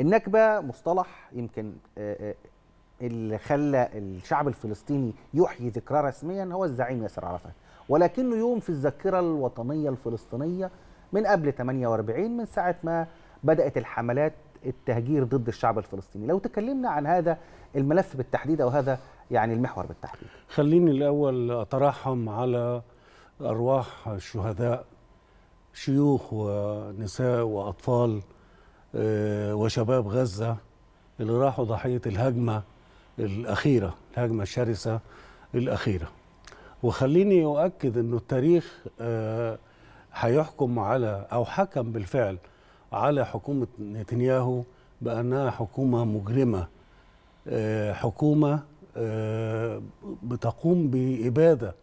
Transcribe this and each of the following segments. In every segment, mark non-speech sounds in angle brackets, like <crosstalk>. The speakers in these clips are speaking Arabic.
النكبه مصطلح يمكن آه، آه، اللي خلى الشعب الفلسطيني يحيي ذكراه رسميا هو الزعيم ياسر عرفات ولكنه يوم في الذاكره الوطنيه الفلسطينيه من قبل 48 من ساعه ما بدات الحملات التهجير ضد الشعب الفلسطيني لو تكلمنا عن هذا الملف بالتحديد او هذا يعني المحور بالتحديد خليني الاول اترحم على ارواح الشهداء شيوخ ونساء واطفال آه، وشباب غزة اللي راحوا ضحية الهجمة الأخيرة الهجمة الشرسة الأخيرة وخليني أؤكد أنه التاريخ آه، هيحكم على أو حكم بالفعل على حكومة نتنياهو بأنها حكومة مجرمة آه، حكومة بتقوم بإبادة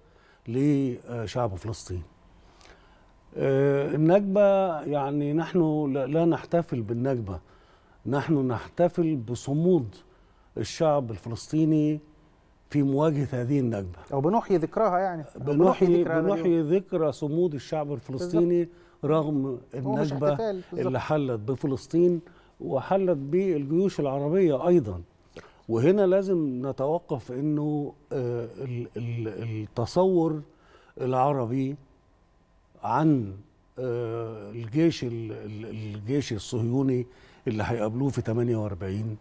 لشعب فلسطين آه، النكبة يعني نحن لا نحتفل بالنكبة نحن نحتفل بصمود الشعب الفلسطيني في مواجهة هذه النكبة أو بنحيي ذكرها يعني بنحيي ذكرى بنحيي ذكرى صمود الشعب الفلسطيني بالزبط. رغم النجبة اللي حلت بفلسطين وحلت بالجيوش العربية أيضا وهنا لازم نتوقف أنه آه، التصور العربي عن آه، الجيش الجيش الصهيوني اللي هيقابلوه في 48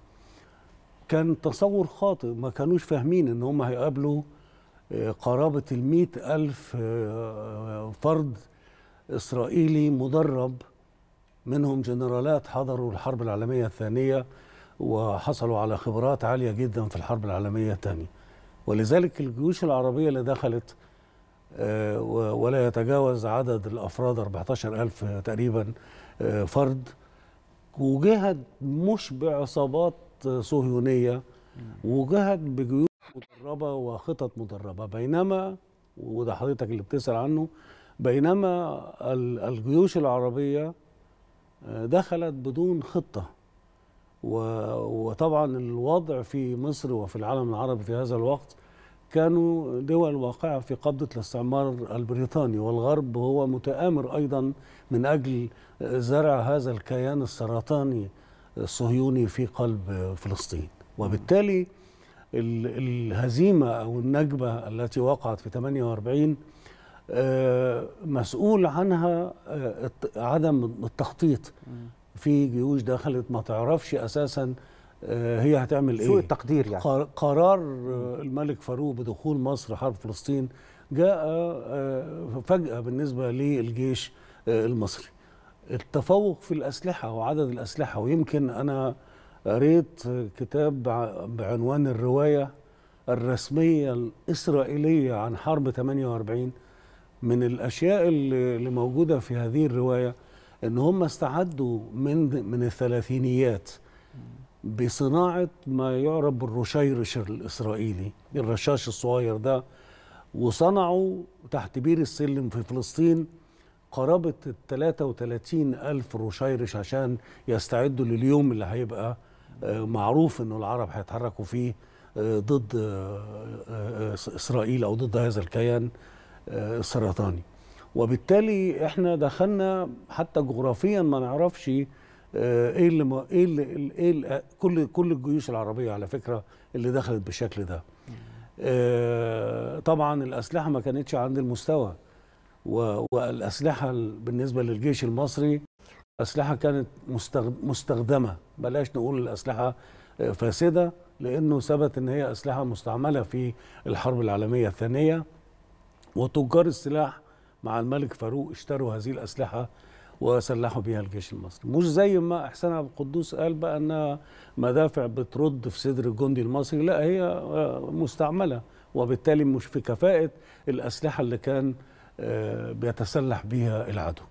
كان تصور خاطئ ما كانوش فاهمين ان هم هيقابلوا آه، قرابة ال ألف آه، فرد إسرائيلي مدرب منهم جنرالات حضروا الحرب العالمية الثانية وحصلوا على خبرات عالية جدا في الحرب العالمية الثانية ولذلك الجيوش العربية اللي دخلت آه، ولا يتجاوز عدد الافراد 14000 آه، تقريبا آه، فرد وجهد مش بعصابات صهيونيه وجهد بجيوش مدربه وخطط مدربه بينما وده حضرتك اللي بتسال عنه بينما الجيوش العربيه دخلت بدون خطه وطبعا الوضع في مصر وفي العالم العربي في هذا الوقت كانوا دول واقعة في قبضة الاستعمار البريطاني والغرب هو متآمر أيضا من أجل زرع هذا الكيان السرطاني الصهيوني في قلب فلسطين وبالتالي الهزيمة أو النجبة التي وقعت في 48 آه، مسؤول عنها آه، عدم التخطيط في جيوش دخلت ما تعرفش أساساً آه، هي هتعمل ايه؟ سوء التقدير يعني قرار آه، الملك فاروق بدخول مصر حرب فلسطين جاء آه، فجأة بالنسبة للجيش المصري التفوق في الأسلحة وعدد الأسلحة ويمكن أنا قريت كتاب بعنوان الرواية الرسمية الإسرائيلية عن حرب 48 من الأشياء اللي موجودة في هذه الرواية إن هم استعدوا من من الثلاثينيات بصناعة ما يعرف بالرشيرش الإسرائيلي الرشاش الصغير ده وصنعوا تحت بير السلم في فلسطين قرابة التلاتة وتلاتين ألف رشيرش عشان يستعدوا لليوم اللي هيبقى آه، معروف أنه العرب هيتحركوا فيه آه، ضد آه، إسرائيل أو ضد هذا الكيان السرطاني وبالتالي احنا دخلنا حتى جغرافيا ما نعرفش آه، ايه اللي ما ايه اللي ايه اللي آه، كل كل الجيوش العربيه على فكره اللي دخلت بالشكل ده آه، طبعا الاسلحه ما كانتش عند المستوى والاسلحه بالنسبه للجيش المصري اسلحه كانت مستخدمه بلاش نقول الاسلحه فاسده لانه ثبت ان هي اسلحه مستعمله في الحرب العالميه الثانيه وتجار السلاح مع الملك فاروق اشتروا هذه الاسلحه وسلحوا بها الجيش المصري مش زي ما احسان عبد القدوس قال بقى انها مدافع بترد في صدر الجندي المصري لا هي مستعمله وبالتالي مش في كفاءه الاسلحه اللي كان آه، بيتسلح بها العدو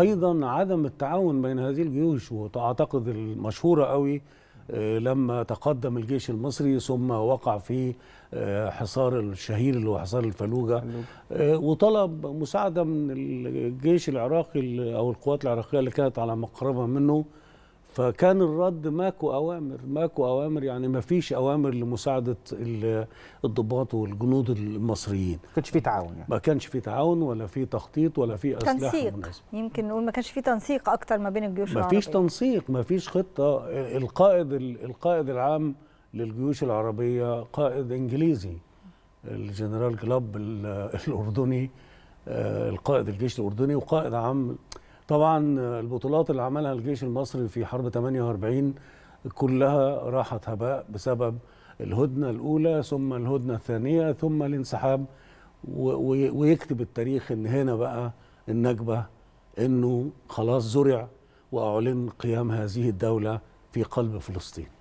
ايضا عدم التعاون بين هذه الجيوش واعتقد المشهوره قوي آه، لما تقدم الجيش المصري ثم وقع في آه، حصار الشهير اللي هو حصار الفلوجة آه، وطلب مساعدة من الجيش العراقي أو القوات العراقية اللي كانت على مقربة منه فكان الرد ماكو اوامر ماكو اوامر يعني ما فيش اوامر لمساعده الضباط والجنود المصريين ما كانش في تعاون يعني. ما كانش في تعاون ولا في تخطيط ولا في اسلحه تنسيق مناسبة. يمكن نقول ما كانش في تنسيق اكتر ما بين الجيوش ما فيش تنسيق ما فيش خطه القائد القائد العام للجيوش العربيه قائد انجليزي الجنرال كلاب <laughs> الاردني آه، القائد الجيش الاردني وقائد عام طبعا البطولات اللي عملها الجيش المصري في حرب 48 كلها راحت هباء بسبب الهدنه الاولى ثم الهدنه الثانيه ثم الانسحاب ويكتب التاريخ ان هنا بقى النكبه انه خلاص زرع واعلن قيام هذه الدوله في قلب فلسطين